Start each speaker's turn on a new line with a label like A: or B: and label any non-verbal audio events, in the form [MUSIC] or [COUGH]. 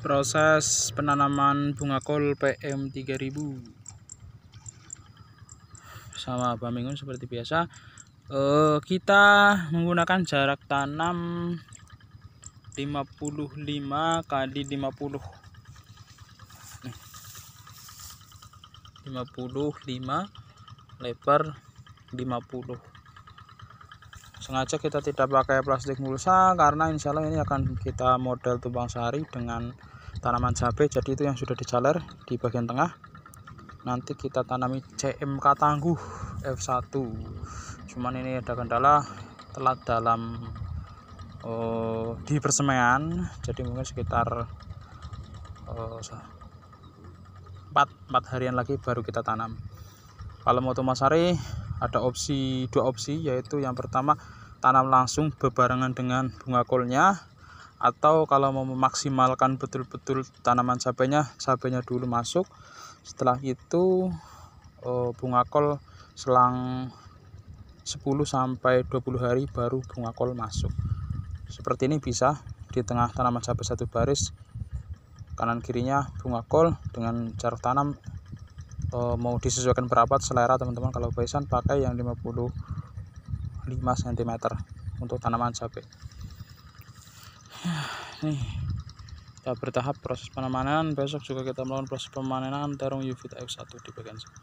A: proses penanaman bunga kol PM3000 sama Bamingun seperti biasa eh, kita menggunakan jarak tanam 55 kali 50 55 lebar 50 sengaja kita tidak pakai plastik mulsa karena insya Allah ini akan kita model tumpang sari dengan tanaman cabai jadi itu yang sudah dijalar di bagian tengah nanti kita tanami CMK tangguh F1 cuman ini ada kendala telat dalam oh, di persemaian jadi mungkin sekitar oh, 4, 4 harian lagi baru kita tanam kalau mau sari ada opsi dua opsi yaitu yang pertama tanam langsung bebarengan dengan bunga kolnya atau kalau mau memaksimalkan betul-betul tanaman cabenya cabenya dulu masuk setelah itu eh, bunga kol selang 10 sampai 20 hari baru bunga kol masuk seperti ini bisa di tengah tanaman cabai satu baris kanan kirinya bunga kol dengan jarak tanam eh, mau disesuaikan berapa selera teman-teman kalau pesan pakai yang 50 5 cm untuk tanaman cabai [SIGHS] nih kita bertahap proses penamanan besok juga kita melakukan proses pemanenan terung uvita X1 di bagian sini